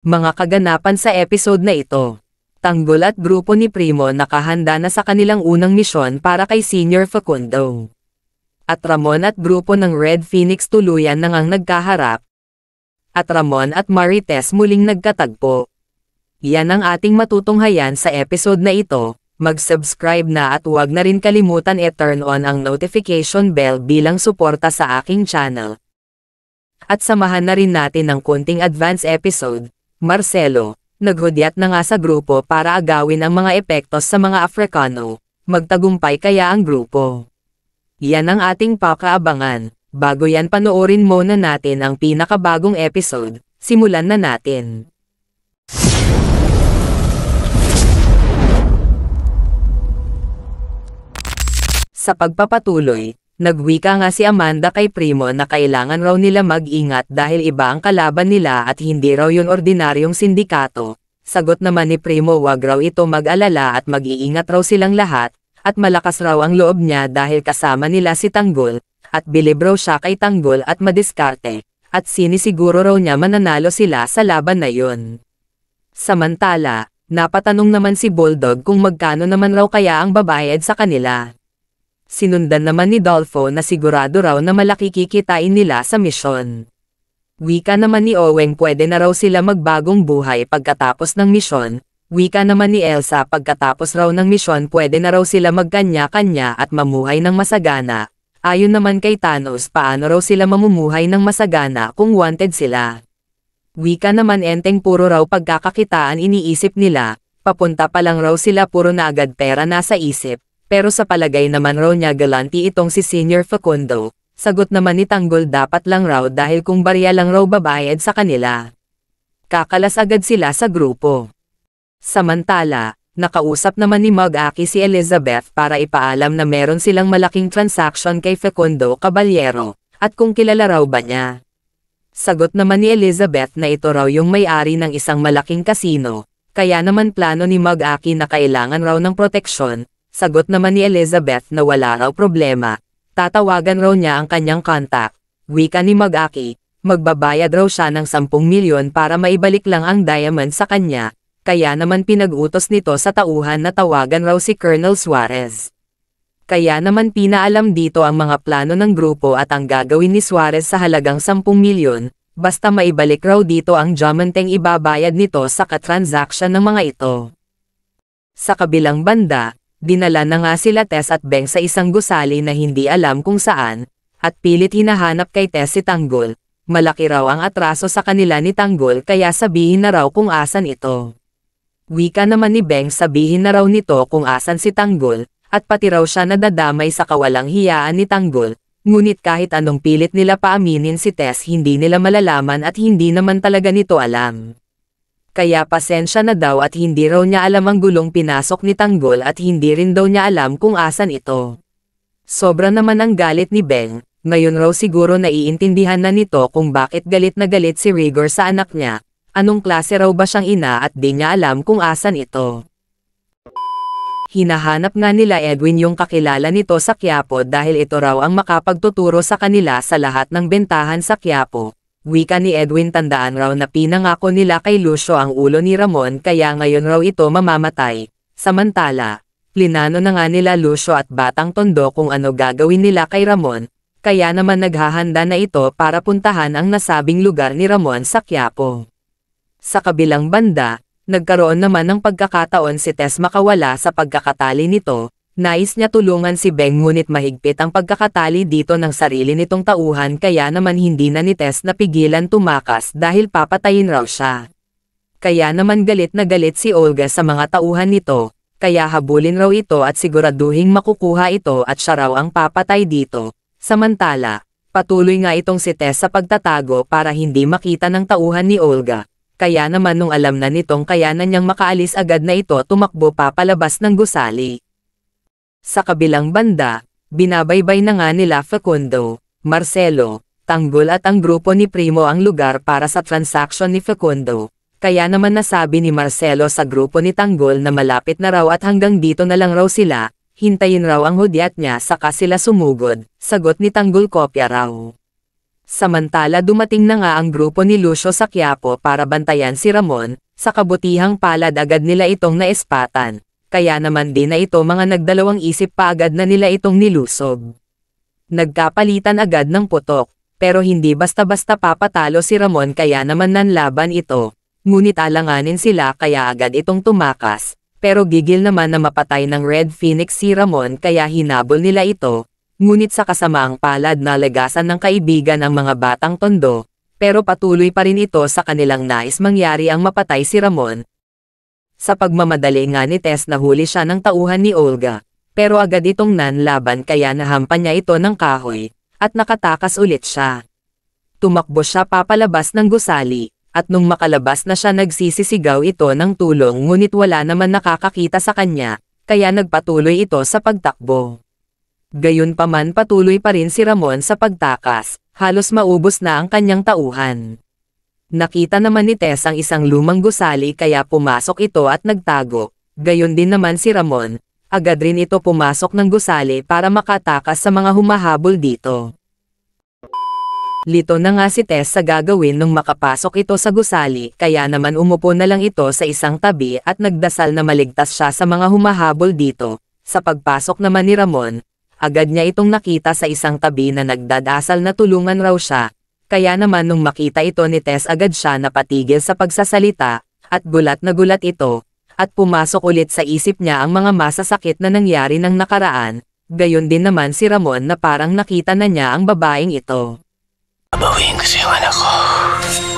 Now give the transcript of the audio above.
Mga kaganapan sa episode na ito. Tanggol at grupo ni Primo nakahanda na sa kanilang unang misyon para kay Senior Facundo. At Ramon at grupo ng Red Phoenix tuluyan nang ngang nagkaharap. At Ramon at Marites muling nagkatagpo. Yan ang ating matutunghayan sa episode na ito. Mag-subscribe na at huwag na rin kalimutan i-turn on ang notification bell bilang suporta sa aking channel. At samahan na rin natin ng kunting advance episode Marcelo, naghudyat na nga sa grupo para agawin ang mga epekto sa mga Afrikano, magtagumpay kaya ang grupo. Yan ang ating pakaabangan, bago yan panoorin muna natin ang pinakabagong episode, simulan na natin. Sa pagpapatuloy, Nagwika nga si Amanda kay Primo na kailangan raw nila mag-ingat dahil iba ang kalaban nila at hindi raw yun ordinaryong sindikato. Sagot naman ni Primo wag raw ito mag-alala at mag-iingat raw silang lahat, at malakas raw ang loob niya dahil kasama nila si Tanggol, at bilib raw siya kay Tanggol at madiskarte, at sinisiguro raw niya mananalo sila sa laban na yun. Samantala, napatanong naman si Bulldog kung magkano naman raw kaya ang babayad sa kanila sinundan naman ni Dolfo na sigurado raw na malaki kikitain nila sa misyon. Wika naman ni Owen pwede na raw sila magbagong buhay pagkatapos ng misyon, wika naman ni Elsa pagkatapos raw ng misyon pwede na raw sila magkanya-kanya at mamuhay ng masagana, Ayon naman kay Thanos paano raw sila mamumuhay ng masagana kung wanted sila. Wika naman enteng puro raw pagkakakitaan iniisip nila, papunta pa lang raw sila puro na agad pera nasa isip, pero sa palagay naman raw niya galanti itong si Senior Facundo. Sagot naman ni Tanggol dapat lang raw dahil kung barya lang raw babayad sa kanila. Kakalas agad sila sa grupo. Samantala, nakausap naman ni Magaki si Elizabeth para ipaalam na meron silang malaking transaction kay Facundo Caballero, at kung kilala raw ba niya. Sagot naman ni Elizabeth na ito raw yung may-ari ng isang malaking kasino, kaya naman plano ni Magaki na kailangan raw ng proteksyon, Sagot naman ni Elizabeth na wala raw problema. Tatawagan raw niya ang kanyang contact. Wika ni Magaki, magbabayad raw siya ng 10 milyon para maibalik lang ang diamond sa kanya. Kaya naman pinag-utos nito sa tauhan na tawagan raw si Colonel Suarez. Kaya naman pinaalam dito ang mga plano ng grupo at ang gagawin ni Suarez sa halagang 10 milyon, basta maibalik raw dito ang diamanteng ibabayad nito sa katransaksyon ng mga ito. Sa kabilang banda, Dinala na nga sila Tess at Beng sa isang gusali na hindi alam kung saan, at pilit hinahanap kay Tess si Tanggol. Malaki raw ang atraso sa kanila ni Tanggol kaya sabihin na raw kung asan ito. Wika naman ni Beng sabihin na raw nito kung asan si Tanggol, at pati raw siya nadadamay sa kawalang hiyaan ni Tanggol, Ngunit kahit anong pilit nila paaminin si Tess hindi nila malalaman at hindi naman talaga nito alam. Kaya pasensya na daw at hindi raw niya alam ang gulong pinasok ni Tanggol at hindi rin daw niya alam kung asan ito. Sobra naman ang galit ni Beng, ngayon raw siguro naiintindihan na nito kung bakit galit na galit si Rigor sa anak niya, anong klase raw ba siyang ina at di niya alam kung asan ito. Hinahanap nga nila Edwin yung kakilala nito sa Quiapo dahil ito raw ang makapagtuturo sa kanila sa lahat ng bentahan sa Quiapo Wika ni Edwin tandaan raw na pinangako nila kay Lucio ang ulo ni Ramon kaya ngayon raw ito mamamatay. Samantala, plinano na nga nila Lucio at Batang Tondo kung ano gagawin nila kay Ramon, kaya naman naghahanda na ito para puntahan ang nasabing lugar ni Ramon sa Quiapo. Sa kabilang banda, nagkaroon naman ng pagkakataon si Tess makawala sa pagkakatali nito, Nais niya tulungan si Beng ngunit mahigpit ang pagkakatali dito ng sarili nitong tauhan kaya naman hindi na ni Tess napigilan tumakas dahil papatayin raw siya. Kaya naman galit na galit si Olga sa mga tauhan nito, kaya habulin raw ito at siguraduhing makukuha ito at siya raw ang papatay dito. Samantala, patuloy nga itong si Tess sa pagtatago para hindi makita ng tauhan ni Olga. Kaya naman nung alam na nitong kaya na niyang makaalis agad na ito tumakbo papalabas ng gusali. Sa kabilang banda, binabaybay na nga nila Facundo, Marcelo, Tanggol at ang grupo ni Primo ang lugar para sa transaksyon ni Facundo. Kaya naman nasabi ni Marcelo sa grupo ni Tanggol na malapit na raw at hanggang dito na lang raw sila, hintayin raw ang hudyat niya saka sila sumugod, sagot ni Tanggol kopya raw. Samantala dumating na nga ang grupo ni Lucio sa Quiapo para bantayan si Ramon, sa kabutihang palad agad nila itong naespatan, kaya naman din na ito mga nagdalawang isip pa agad na nila itong nilusob. Nagkapalitan agad ng putok, pero hindi basta-basta papatalo si Ramon kaya naman nanlaban ito. Ngunit alanganin sila kaya agad itong tumakas, pero gigil naman na mapatay ng Red Phoenix si Ramon kaya hinabol nila ito. Ngunit sa kasamaang palad nalagasan ng kaibigan ang mga batang tondo, pero patuloy pa rin ito sa kanilang nais mangyari ang mapatay si Ramon, sa pagmamadali nga ni Tess nahuli siya ng tauhan ni Olga, pero agad itong nanlaban kaya nahampan niya ito ng kahoy, at nakatakas ulit siya. Tumakbo siya papalabas ng gusali, at nung makalabas na siya nagsisisigaw ito ng tulong ngunit wala naman nakakakita sa kanya, kaya nagpatuloy ito sa pagtakbo. Gayunpaman patuloy pa rin si Ramon sa pagtakas, halos maubos na ang kanyang tauhan. Nakita naman ni Tess ang isang lumang gusali kaya pumasok ito at nagtago, gayon din naman si Ramon, agad rin ito pumasok ng gusali para makatakas sa mga humahabol dito. Lito na nga si Tess sa gagawin nung makapasok ito sa gusali kaya naman umupo na lang ito sa isang tabi at nagdasal na maligtas siya sa mga humahabol dito. Sa pagpasok naman ni Ramon, agad niya itong nakita sa isang tabi na nagdadasal na tulungan raw siya kaya naman nung makita ito ni Tess agad siya napatigil sa pagsasalita, at gulat na gulat ito, at pumasok ulit sa isip niya ang mga masasakit na nangyari ng nakaraan, gayon din naman si Ramon na parang nakita na niya ang babaeng ito. Abawin ko sa anak ko.